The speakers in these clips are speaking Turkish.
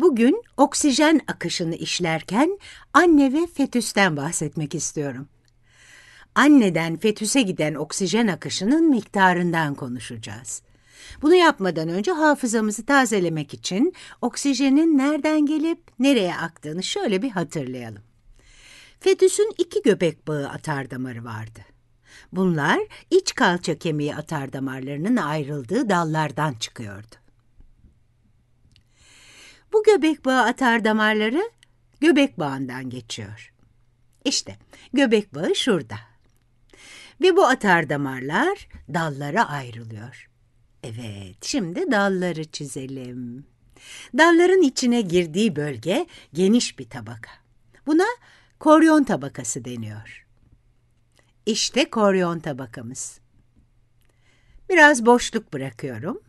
Bugün oksijen akışını işlerken anne ve fetüsten bahsetmek istiyorum. Anneden fetüse giden oksijen akışının miktarından konuşacağız. Bunu yapmadan önce hafızamızı tazelemek için oksijenin nereden gelip nereye aktığını şöyle bir hatırlayalım. Fetüsün iki göbek bağı atar vardı. Bunlar iç kalça kemiği atardamarlarının ayrıldığı dallardan çıkıyordu. Bu göbek bağı atar damarları göbek bağından geçiyor. İşte göbek bağı şurada. Ve bu atar damarlar dallara ayrılıyor. Evet, şimdi dalları çizelim. Dalların içine girdiği bölge geniş bir tabaka. Buna koryon tabakası deniyor. İşte koryon tabakamız. Biraz boşluk bırakıyorum.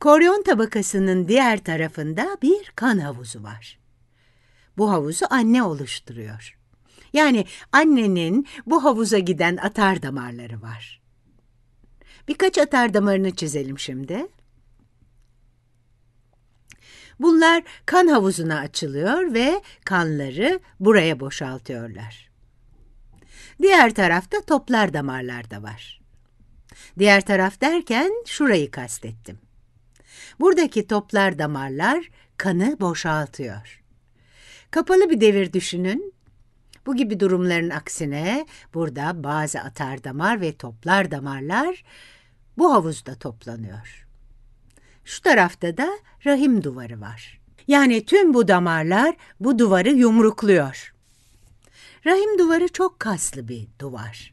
Koryon tabakasının diğer tarafında bir kan havuzu var. Bu havuzu anne oluşturuyor. Yani annenin bu havuza giden atar damarları var. Birkaç atar damarını çizelim şimdi. Bunlar kan havuzuna açılıyor ve kanları buraya boşaltıyorlar. Diğer tarafta toplar damarlar da var. Diğer taraf derken şurayı kastettim. Buradaki toplar damarlar kanı boşaltıyor. Kapalı bir devir düşünün. Bu gibi durumların aksine burada bazı atar damar ve toplar damarlar bu havuzda toplanıyor. Şu tarafta da rahim duvarı var. Yani tüm bu damarlar bu duvarı yumrukluyor. Rahim duvarı çok kaslı bir duvar.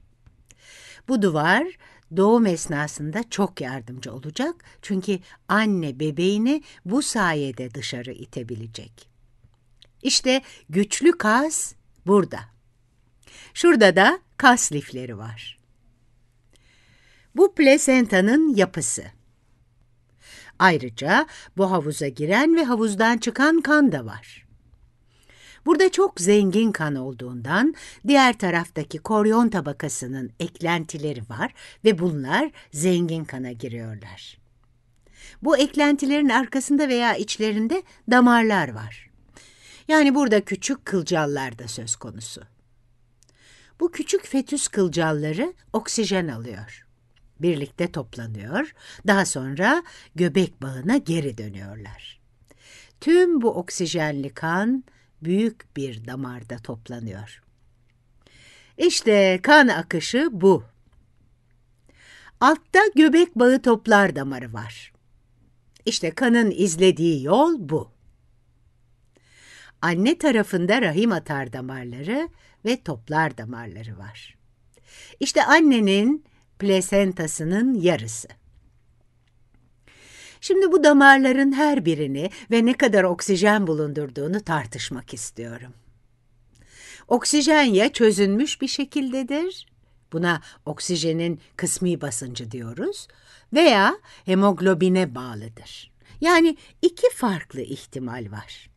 Bu duvar doğum esnasında çok yardımcı olacak çünkü anne bebeğini bu sayede dışarı itebilecek. İşte güçlü kas burada. Şurada da kas lifleri var. Bu plasentanın yapısı. Ayrıca bu havuza giren ve havuzdan çıkan kan da var. Burada çok zengin kan olduğundan diğer taraftaki koryon tabakasının eklentileri var ve bunlar zengin kana giriyorlar. Bu eklentilerin arkasında veya içlerinde damarlar var. Yani burada küçük kılcallar da söz konusu. Bu küçük fetüs kılcalları oksijen alıyor. Birlikte toplanıyor, daha sonra göbek bağına geri dönüyorlar. Tüm bu oksijenli kan büyük bir damarda toplanıyor. İşte kan akışı bu. Altta göbek bağı toplar damarı var. İşte kanın izlediği yol bu. Anne tarafında rahim atar damarları ve toplar damarları var. İşte annenin plasentasının yarısı. Şimdi bu damarların her birini ve ne kadar oksijen bulundurduğunu tartışmak istiyorum. Oksijen ya çözünmüş bir şekildedir, buna oksijenin kısmi basıncı diyoruz, veya hemoglobine bağlıdır. Yani iki farklı ihtimal var.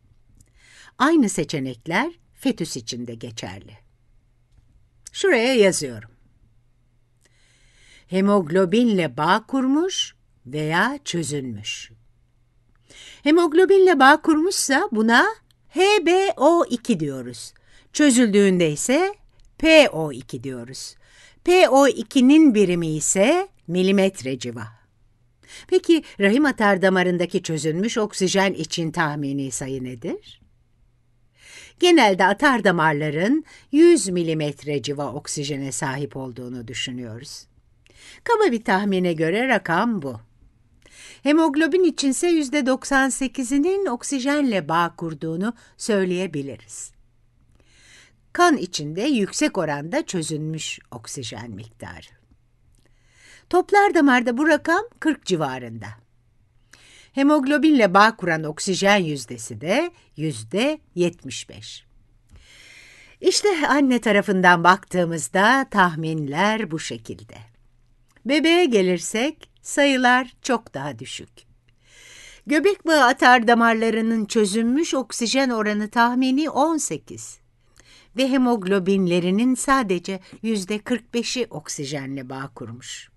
Aynı seçenekler fetüs için de geçerli. Şuraya yazıyorum hemoglobinle bağ kurmuş veya çözünmüş. Hemoglobinle bağ kurmuşsa buna HBO2 diyoruz. Çözüldüğünde ise PO2 diyoruz. PO2'nin birimi ise milimetre civa. Peki rahim atar damarındaki çözünmüş oksijen için tahmini sayı nedir? Genelde atar damarların 100 milimetre civa oksijene sahip olduğunu düşünüyoruz. Kaba bir tahmine göre rakam bu. Hemoglobin içinse %98'inin oksijenle bağ kurduğunu söyleyebiliriz. Kan içinde yüksek oranda çözünmüş oksijen miktarı. Toplar damarda bu rakam 40 civarında. Hemoglobinle bağ kuran oksijen yüzdesi de yüzde 75. İşte anne tarafından baktığımızda tahminler bu şekilde. Bebeğe gelirsek sayılar çok daha düşük. Göbek bağı atar damarlarının çözünmüş oksijen oranı tahmini 18 ve hemoglobinlerinin sadece %45'i oksijenle bağ kurmuş.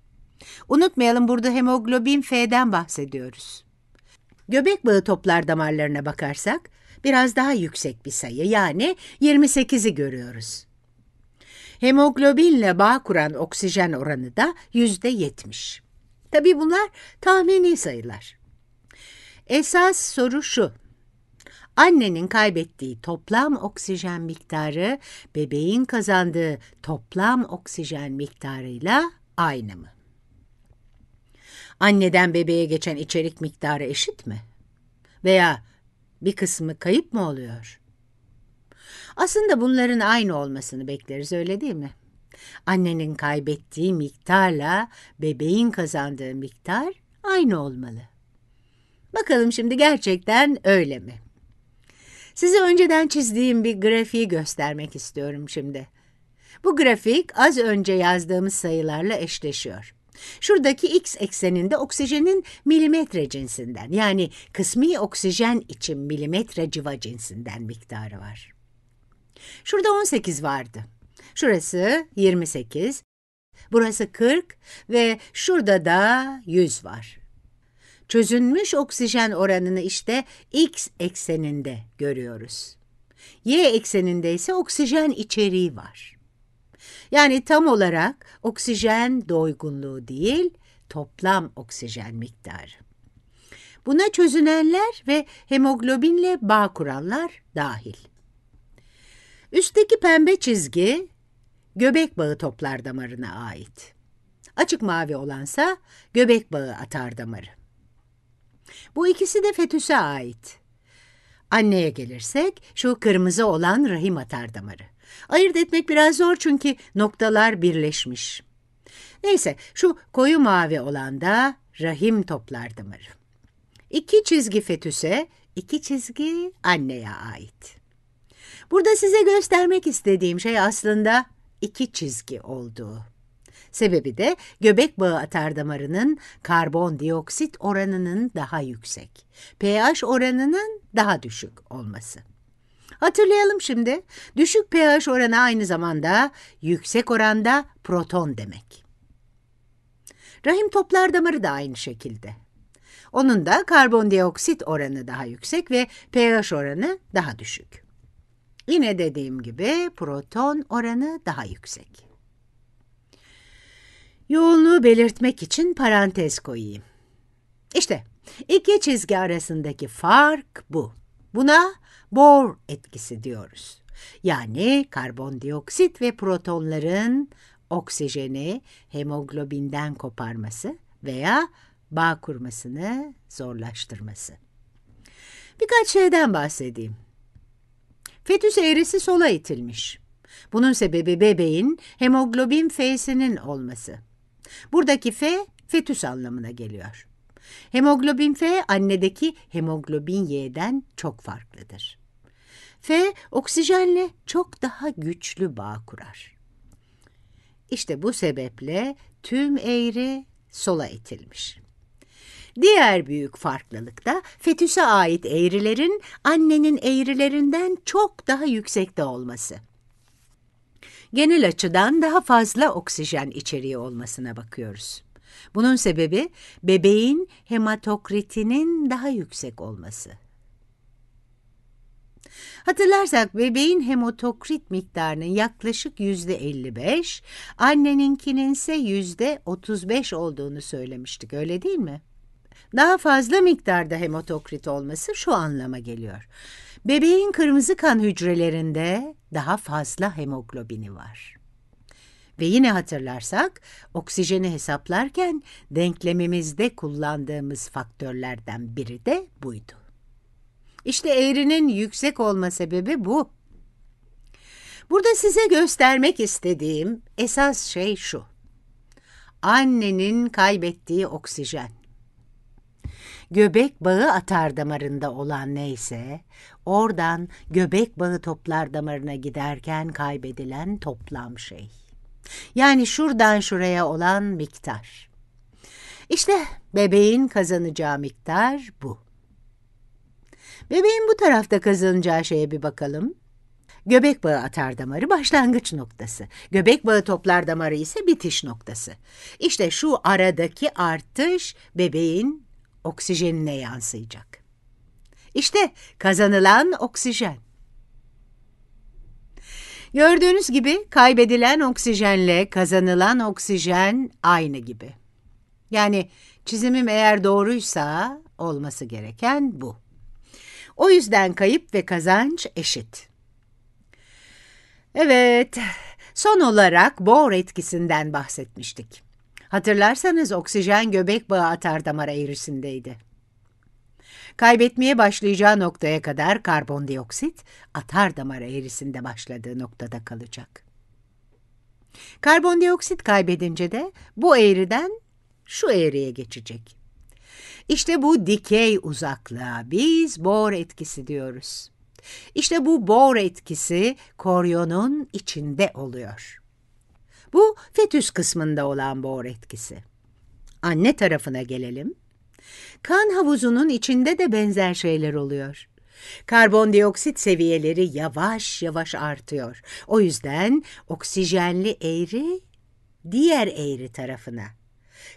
Unutmayalım burada hemoglobin F'den bahsediyoruz. Göbek bağı toplar damarlarına bakarsak biraz daha yüksek bir sayı yani 28'i görüyoruz. Hemoglobinle bağ kuran oksijen oranı da yüzde yetmiş. Tabi bunlar tahmini sayılar. Esas soru şu. Annenin kaybettiği toplam oksijen miktarı bebeğin kazandığı toplam oksijen miktarıyla aynı mı? Anneden bebeğe geçen içerik miktarı eşit mi? Veya bir kısmı kayıp mı oluyor? Aslında bunların aynı olmasını bekleriz öyle değil mi? Annenin kaybettiği miktarla bebeğin kazandığı miktar aynı olmalı. Bakalım şimdi gerçekten öyle mi? Size önceden çizdiğim bir grafiği göstermek istiyorum şimdi. Bu grafik az önce yazdığımız sayılarla eşleşiyor. Şuradaki x ekseninde oksijenin milimetre cinsinden yani kısmi oksijen için milimetre civa cinsinden miktarı var. Şurada 18 vardı. Şurası 28, burası 40 ve şurada da 100 var. Çözünmüş oksijen oranını işte x ekseninde görüyoruz. Y ekseninde ise oksijen içeriği var. Yani tam olarak oksijen doygunluğu değil, toplam oksijen miktarı. Buna çözünenler ve hemoglobinle bağ kuranlar dahil. Üstteki pembe çizgi göbek bağı toplar damarına ait. Açık mavi olansa göbek bağı atar damarı. Bu ikisi de fetüse ait. Anneye gelirsek şu kırmızı olan rahim atar damarı. Ayırt etmek biraz zor çünkü noktalar birleşmiş. Neyse şu koyu mavi olan da rahim toplar damarı. İki çizgi fetüse, iki çizgi anneye ait. Burada size göstermek istediğim şey aslında iki çizgi olduğu. Sebebi de göbek bağı atardamarının karbondioksit oranının daha yüksek, pH oranının daha düşük olması. Hatırlayalım şimdi, düşük pH oranı aynı zamanda yüksek oranda proton demek. Rahim toplar damarı da aynı şekilde. Onun da karbondioksit oranı daha yüksek ve pH oranı daha düşük. Yine dediğim gibi proton oranı daha yüksek. Yoğunluğu belirtmek için parantez koyayım. İşte iki çizgi arasındaki fark bu. Buna Bohr etkisi diyoruz. Yani karbondioksit ve protonların oksijeni hemoglobinden koparması veya bağ kurmasını zorlaştırması. Birkaç şeyden bahsedeyim. Fetüs eğrisi sola itilmiş. Bunun sebebi bebeğin hemoglobin F'sinin olması. Buradaki F fetüs anlamına geliyor. Hemoglobin F annedeki hemoglobin Y'den çok farklıdır. F oksijenle çok daha güçlü bağ kurar. İşte bu sebeple tüm eğri sola itilmiş. Diğer büyük farklılık da fetüse ait eğrilerin annenin eğrilerinden çok daha yüksekte olması. Genel açıdan daha fazla oksijen içeriği olmasına bakıyoruz. Bunun sebebi bebeğin hematokritinin daha yüksek olması. Hatırlarsak bebeğin hematokrit miktarının yaklaşık yüzde 55, anneninkinin ise yüzde 35 olduğunu söylemiştik öyle değil mi? daha fazla miktarda hematokrit olması şu anlama geliyor. Bebeğin kırmızı kan hücrelerinde daha fazla hemoglobini var. Ve yine hatırlarsak oksijeni hesaplarken denklemimizde kullandığımız faktörlerden biri de buydu. İşte eğrinin yüksek olma sebebi bu. Burada size göstermek istediğim esas şey şu. Annenin kaybettiği oksijen göbek bağı atar damarında olan neyse, oradan göbek bağı toplar damarına giderken kaybedilen toplam şey. Yani şuradan şuraya olan miktar. İşte bebeğin kazanacağı miktar bu. Bebeğin bu tarafta kazanacağı şeye bir bakalım. Göbek bağı atar damarı başlangıç noktası. Göbek bağı toplar damarı ise bitiş noktası. İşte şu aradaki artış bebeğin oksijenine yansıyacak. İşte kazanılan oksijen. Gördüğünüz gibi kaybedilen oksijenle kazanılan oksijen aynı gibi. Yani çizimim eğer doğruysa olması gereken bu. O yüzden kayıp ve kazanç eşit. Evet, son olarak Bohr etkisinden bahsetmiştik. Hatırlarsanız oksijen göbek bağı atar damar eğrisindeydi. Kaybetmeye başlayacağı noktaya kadar karbondioksit atar damar eğrisinde başladığı noktada kalacak. Karbondioksit kaybedince de bu eğriden şu eğriye geçecek. İşte bu dikey uzaklığa biz Bohr etkisi diyoruz. İşte bu Bohr etkisi koryonun içinde oluyor. Bu fetüs kısmında olan bor etkisi. Anne tarafına gelelim. Kan havuzunun içinde de benzer şeyler oluyor. Karbondioksit seviyeleri yavaş yavaş artıyor. O yüzden oksijenli eğri diğer eğri tarafına,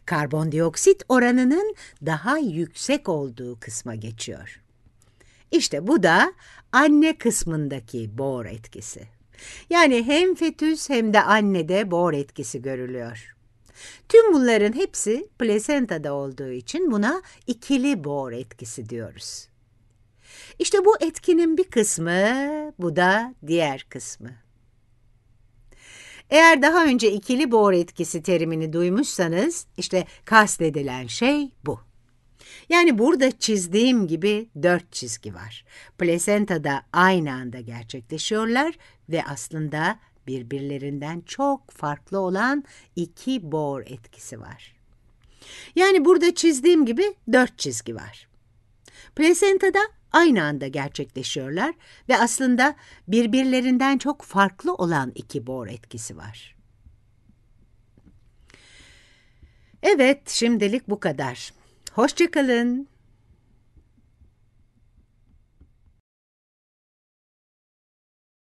karbondioksit oranının daha yüksek olduğu kısma geçiyor. İşte bu da anne kısmındaki bor etkisi. Yani hem fetüs hem de annede bor etkisi görülüyor. Tüm bunların hepsi plasentada olduğu için buna ikili bor etkisi diyoruz. İşte bu etkinin bir kısmı, bu da diğer kısmı. Eğer daha önce ikili bor etkisi terimini duymuşsanız, işte kastedilen şey bu. Yani burada çizdiğim gibi dört çizgi var. Plasentada aynı anda gerçekleşiyorlar ve aslında birbirlerinden çok farklı olan iki Bohr etkisi var. Yani burada çizdiğim gibi dört çizgi var. Plasentada aynı anda gerçekleşiyorlar ve aslında birbirlerinden çok farklı olan iki Bohr etkisi var. Evet, şimdilik bu kadar. Hoşçakalın.